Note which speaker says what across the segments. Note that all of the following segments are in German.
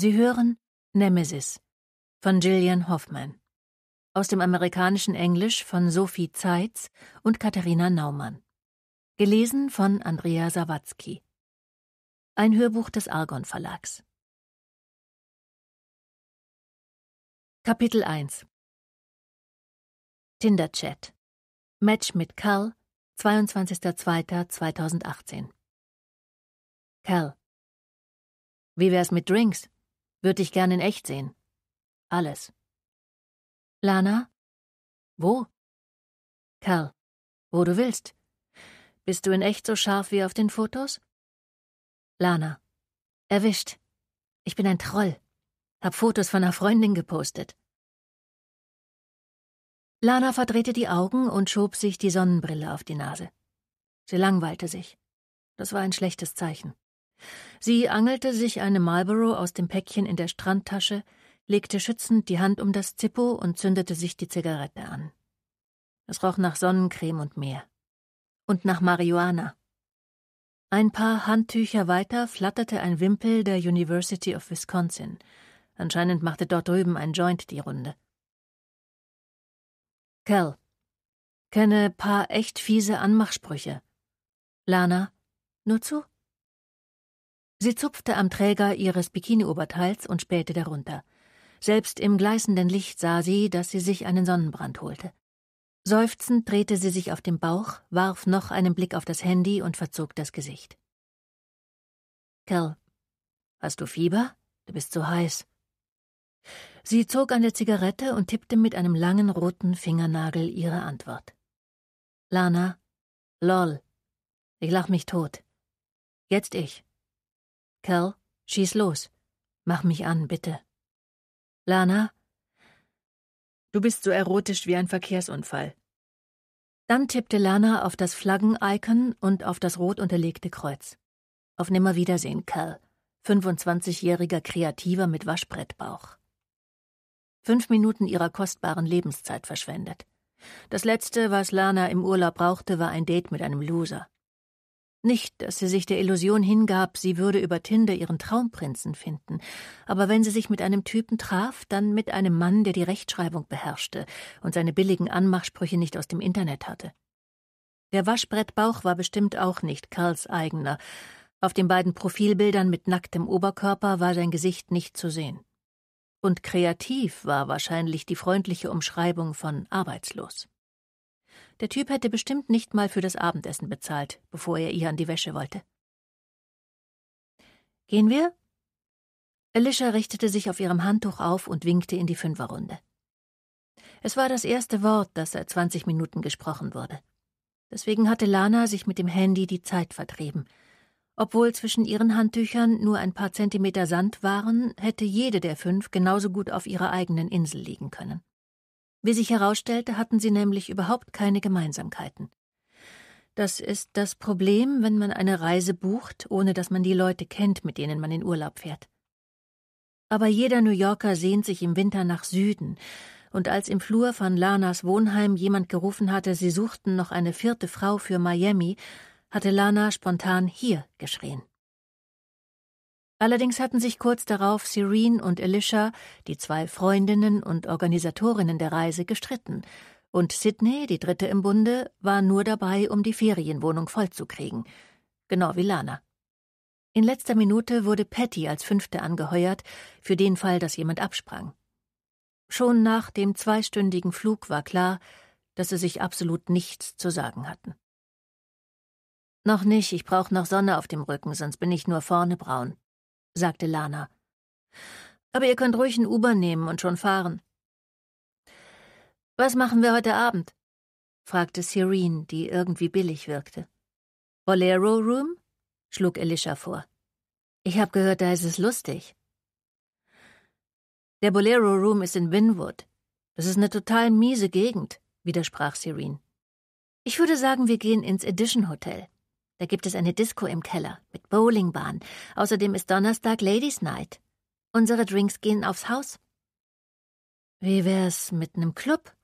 Speaker 1: Sie hören Nemesis von Gillian Hoffman. Aus dem amerikanischen Englisch von Sophie Zeitz und Katharina Naumann. Gelesen von Andrea Sawatzki. Ein Hörbuch des Argon Verlags. Kapitel 1 Tinder-Chat. Match mit Cal, 22.02.2018. Cal. Wie wär's mit Drinks? Würde dich gern in echt sehen. Alles. Lana? Wo? Kerl, wo du willst. Bist du in echt so scharf wie auf den Fotos? Lana. Erwischt. Ich bin ein Troll. Hab Fotos von einer Freundin gepostet. Lana verdrehte die Augen und schob sich die Sonnenbrille auf die Nase. Sie langweilte sich. Das war ein schlechtes Zeichen. Sie angelte sich eine Marlboro aus dem Päckchen in der Strandtasche, legte schützend die Hand um das Zippo und zündete sich die Zigarette an. Es roch nach Sonnencreme und Meer. Und nach Marihuana. Ein paar Handtücher weiter flatterte ein Wimpel der University of Wisconsin. Anscheinend machte dort drüben ein Joint die Runde. Cal, kenne paar echt fiese Anmachsprüche. Lana, nur zu? Sie zupfte am Träger ihres Bikini-Oberteils und spähte darunter. Selbst im gleißenden Licht sah sie, dass sie sich einen Sonnenbrand holte. Seufzend drehte sie sich auf den Bauch, warf noch einen Blick auf das Handy und verzog das Gesicht. Cal, hast du Fieber? Du bist so heiß. Sie zog an der Zigarette und tippte mit einem langen roten Fingernagel ihre Antwort. Lana, lol, ich lach mich tot. Jetzt ich. Cal, schieß los. Mach mich an, bitte. Lana? Du bist so erotisch wie ein Verkehrsunfall. Dann tippte Lana auf das Flaggen-Icon und auf das rot unterlegte Kreuz. Auf Nimmerwiedersehen, Cal. 25-jähriger Kreativer mit Waschbrettbauch. Fünf Minuten ihrer kostbaren Lebenszeit verschwendet. Das letzte, was Lana im Urlaub brauchte, war ein Date mit einem Loser. Nicht, dass sie sich der Illusion hingab, sie würde über Tinder ihren Traumprinzen finden, aber wenn sie sich mit einem Typen traf, dann mit einem Mann, der die Rechtschreibung beherrschte und seine billigen Anmachsprüche nicht aus dem Internet hatte. Der Waschbrettbauch war bestimmt auch nicht Karls eigener. Auf den beiden Profilbildern mit nacktem Oberkörper war sein Gesicht nicht zu sehen. Und kreativ war wahrscheinlich die freundliche Umschreibung von arbeitslos. Der Typ hätte bestimmt nicht mal für das Abendessen bezahlt, bevor er ihr an die Wäsche wollte. Gehen wir? Alicia richtete sich auf ihrem Handtuch auf und winkte in die Fünferrunde. Es war das erste Wort, das seit 20 Minuten gesprochen wurde. Deswegen hatte Lana sich mit dem Handy die Zeit vertrieben. Obwohl zwischen ihren Handtüchern nur ein paar Zentimeter Sand waren, hätte jede der fünf genauso gut auf ihrer eigenen Insel liegen können. Wie sich herausstellte, hatten sie nämlich überhaupt keine Gemeinsamkeiten. Das ist das Problem, wenn man eine Reise bucht, ohne dass man die Leute kennt, mit denen man in Urlaub fährt. Aber jeder New Yorker sehnt sich im Winter nach Süden, und als im Flur von Lanas Wohnheim jemand gerufen hatte, sie suchten noch eine vierte Frau für Miami, hatte Lana spontan hier geschrien. Allerdings hatten sich kurz darauf Sirene und Alicia, die zwei Freundinnen und Organisatorinnen der Reise, gestritten, und Sydney, die dritte im Bunde, war nur dabei, um die Ferienwohnung vollzukriegen, genau wie Lana. In letzter Minute wurde Patty als Fünfte angeheuert, für den Fall, dass jemand absprang. Schon nach dem zweistündigen Flug war klar, dass sie sich absolut nichts zu sagen hatten. Noch nicht, ich brauche noch Sonne auf dem Rücken, sonst bin ich nur vorne braun, sagte Lana. Aber ihr könnt ruhig ein Uber nehmen und schon fahren. Was machen wir heute Abend? fragte Cyrene, die irgendwie billig wirkte. Bolero Room? schlug Elisha vor. Ich habe gehört, da ist es lustig. Der Bolero Room ist in Winwood. Das ist eine total miese Gegend, widersprach Cyrene. Ich würde sagen, wir gehen ins Edition Hotel. Da gibt es eine Disco im Keller mit Bowlingbahn. Außerdem ist Donnerstag Ladies Night. Unsere Drinks gehen aufs Haus. Wie wär's mit nem Club?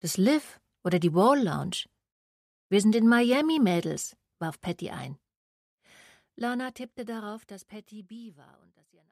Speaker 1: Das Live oder die Wall Lounge? Wir sind in Miami, Mädels, warf Patty ein. Lana tippte darauf, dass Patty B war und dass sie ein